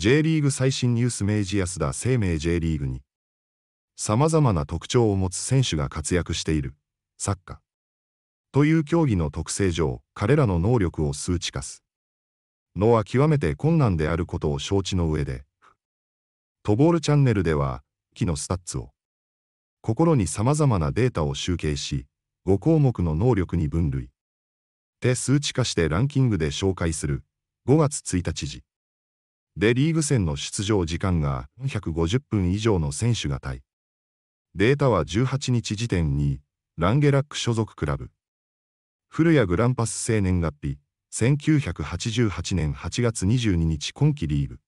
J リーグ最新ニュース明治安田生命 J リーグに様々な特徴を持つ選手が活躍しているサッカーという競技の特性上彼らの能力を数値化すのは極めて困難であることを承知の上でトボールチャンネルでは機のスタッツを心に様々なデータを集計し5項目の能力に分類て数値化してランキングで紹介する5月1日時でリーグ戦の出場時間が150分以上の選手が対。データは18日時点に、ランゲラック所属クラブ。古谷グランパス生年月日、1988年8月22日今季リーグ。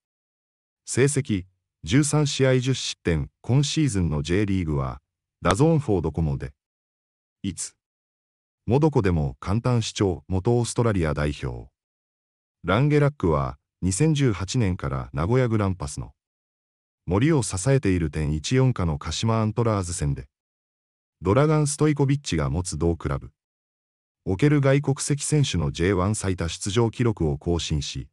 成績、13試合10失点、今シーズンの J リーグは、ダゾーンフォードコモで。いつモドコでも簡単主張元オーストラリア代表。ランゲラックは2018年から名古屋グランパスの森を支えている点14下の鹿島アントラーズ戦でドラガン・ストイコビッチが持つ同クラブおける外国籍選手の J1 最多出場記録を更新し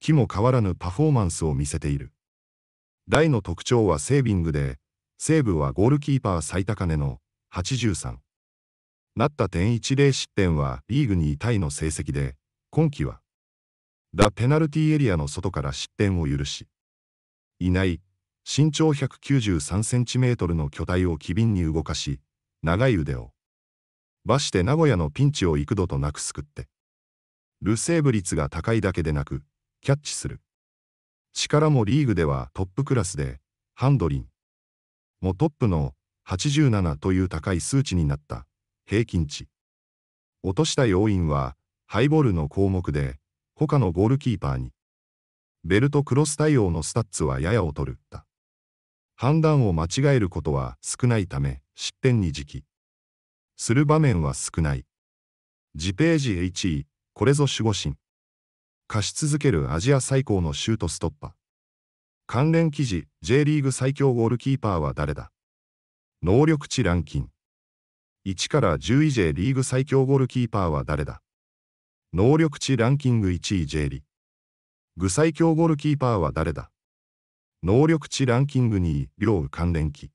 気も変わらぬパフォーマンスを見せている大の特徴はセービングで西武はゴールキーパー最高値の83なった点10失点はリーグ2位タイの成績で今季は打ペナルティーエリアの外から失点を許し、いない、身長193センチメートルの巨体を機敏に動かし、長い腕を、馬して名古屋のピンチを幾度となく救って、ルセーブ率が高いだけでなく、キャッチする。力もリーグではトップクラスで、ハンドリンもトップの87という高い数値になった、平均値。落とした要因は、ハイボールの項目で、他のゴールキーパーに。ベルトクロス対応のスタッツはやや劣るた。判断を間違えることは少ないため、失点に時期。する場面は少ない。次ページ HE、これぞ守護神。貸し続けるアジア最高のシュートストッパ関連記事、J リーグ最強ゴールキーパーは誰だ能力値ランキング。1から10位 J リーグ最強ゴールキーパーは誰だ能力値ランキング1位 J リ。具最強ゴールキーパーは誰だ能力値ランキング2位、両関連機。